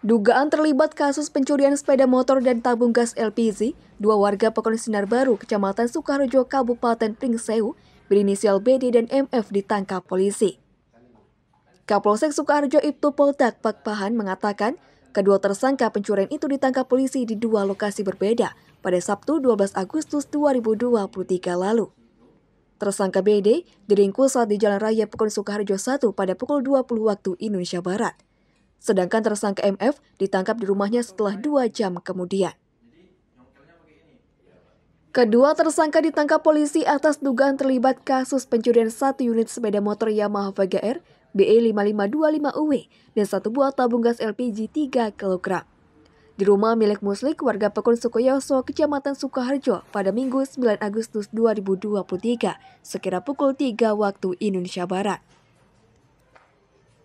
Dugaan terlibat kasus pencurian sepeda motor dan tabung gas LPG, dua warga Pekon Sinar Baru, Kecamatan Sukarjo, Kabupaten Pringsewu, berinisial BD dan MF ditangkap polisi. Kapolsek Sukarjo Ibtu Poltak Pak Pahan mengatakan, kedua tersangka pencurian itu ditangkap polisi di dua lokasi berbeda pada Sabtu 12 Agustus 2023 lalu. Tersangka BD diringkus saat di Jalan Raya Pekon Sukarjo 1 pada pukul 20 waktu Indonesia Barat. Sedangkan tersangka MF ditangkap di rumahnya setelah dua jam kemudian. Kedua tersangka ditangkap polisi atas dugaan terlibat kasus pencurian satu unit sepeda motor Yamaha Vega R BE5525UW dan satu buah tabung gas LPG 3 kg. Di rumah milik Muslik, warga Pekun Sukoyoso, Kecamatan Sukoharjo pada Minggu 9 Agustus 2023, sekira pukul 3 waktu Indonesia Barat.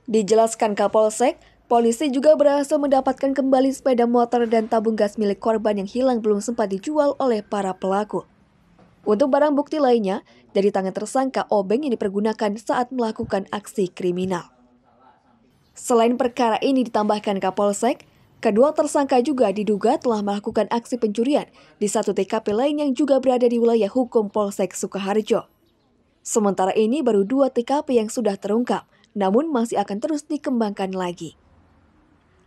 Dijelaskan Kapolsek, Polisi juga berhasil mendapatkan kembali sepeda motor dan tabung gas milik korban yang hilang belum sempat dijual oleh para pelaku. Untuk barang bukti lainnya, dari tangan tersangka obeng yang dipergunakan saat melakukan aksi kriminal. Selain perkara ini ditambahkan Kapolsek, kedua tersangka juga diduga telah melakukan aksi pencurian di satu TKP lain yang juga berada di wilayah hukum Polsek Sukaharjo. Sementara ini baru dua TKP yang sudah terungkap, namun masih akan terus dikembangkan lagi.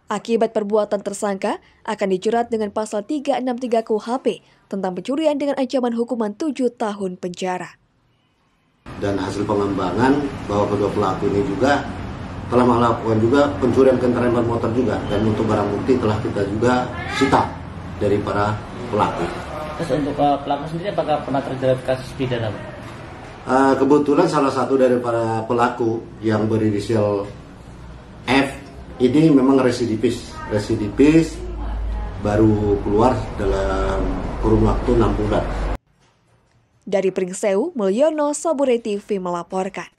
Akibat perbuatan tersangka akan dijerat dengan pasal 363 KUHP tentang pencurian dengan ancaman hukuman 7 tahun penjara. Dan hasil pengembangan bahwa kedua pelaku ini juga telah melakukan juga pencurian kendaraan bermotor juga dan untuk barang bukti telah kita juga sita dari para pelaku. Terus untuk uh, pelaku sendiri apakah pernah terjerat kasus pidana? Uh, kebetulan salah satu dari para pelaku yang berinisial ini memang residivis residivis baru keluar dalam kurun waktu 6 bulan. Dari Pringsewu, Mulyono Sobureti TV melaporkan.